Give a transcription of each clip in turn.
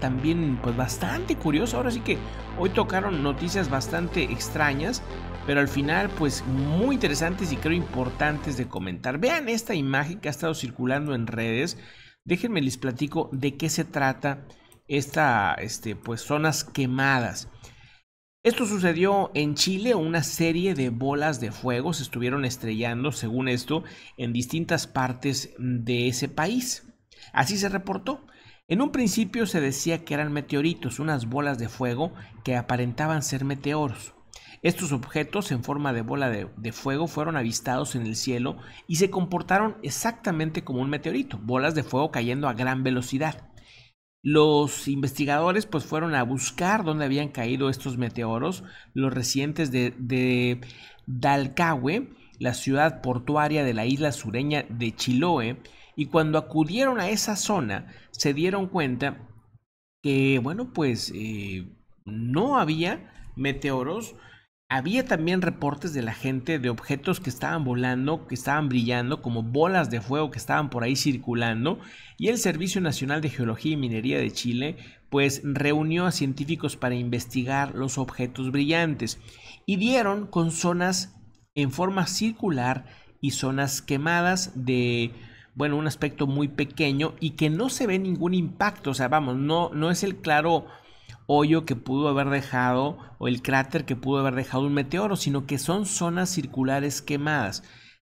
también pues bastante curiosa. Ahora sí que hoy tocaron noticias bastante extrañas, pero al final pues muy interesantes y creo importantes de comentar. Vean esta imagen que ha estado circulando en redes. Déjenme les platico de qué se trata esta este pues zonas quemadas. Esto sucedió en Chile, una serie de bolas de fuego se estuvieron estrellando, según esto, en distintas partes de ese país. Así se reportó. En un principio se decía que eran meteoritos, unas bolas de fuego que aparentaban ser meteoros. Estos objetos en forma de bola de, fuego fueron avistados en el cielo y se comportaron exactamente como un meteorito, bolas de fuego cayendo a gran velocidad. Los investigadores pues fueron a buscar dónde habían caído estos meteoros. Los recientes de, de Dalcahue la ciudad portuaria de la isla sureña de Chiloé, y cuando acudieron a esa zona se dieron cuenta que, bueno, pues eh, no había meteoros, había también reportes de la gente de objetos que estaban volando, que estaban brillando, como bolas de fuego que estaban por ahí circulando. Y el Servicio Nacional de Geología y Minería de Chile, pues reunió a científicos para investigar los objetos brillantes y dieron con zonas en forma circular y zonas quemadas de bueno, un aspecto muy pequeño y que no se ve ningún impacto, o sea, vamos, no no es el claro hoyo que pudo haber dejado o el cráter que pudo haber dejado un meteoro, sino que son zonas circulares quemadas.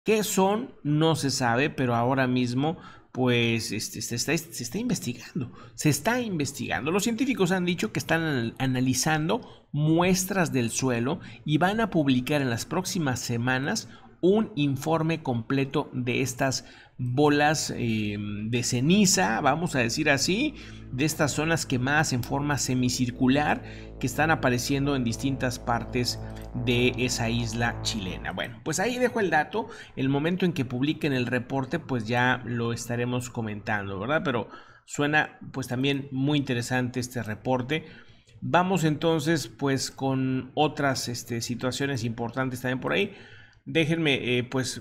¿Qué son? No se sabe, pero ahora mismo pues este, se, está, se, está, investigando, se está investigando. Los científicos han dicho que están analizando muestras del suelo y van a publicar en las próximas semanas un informe completo de estas bolas eh, de ceniza, vamos a decir así, de estas zonas quemadas en forma semicircular que están apareciendo en distintas partes de esa isla chilena. Bueno, pues ahí dejo el dato, el momento en que publiquen el reporte pues ya lo estaremos comentando, ¿verdad? Pero suena pues también muy interesante este reporte. Vamos entonces pues con otras este, situaciones importantes también por ahí. Déjenme, eh, pues,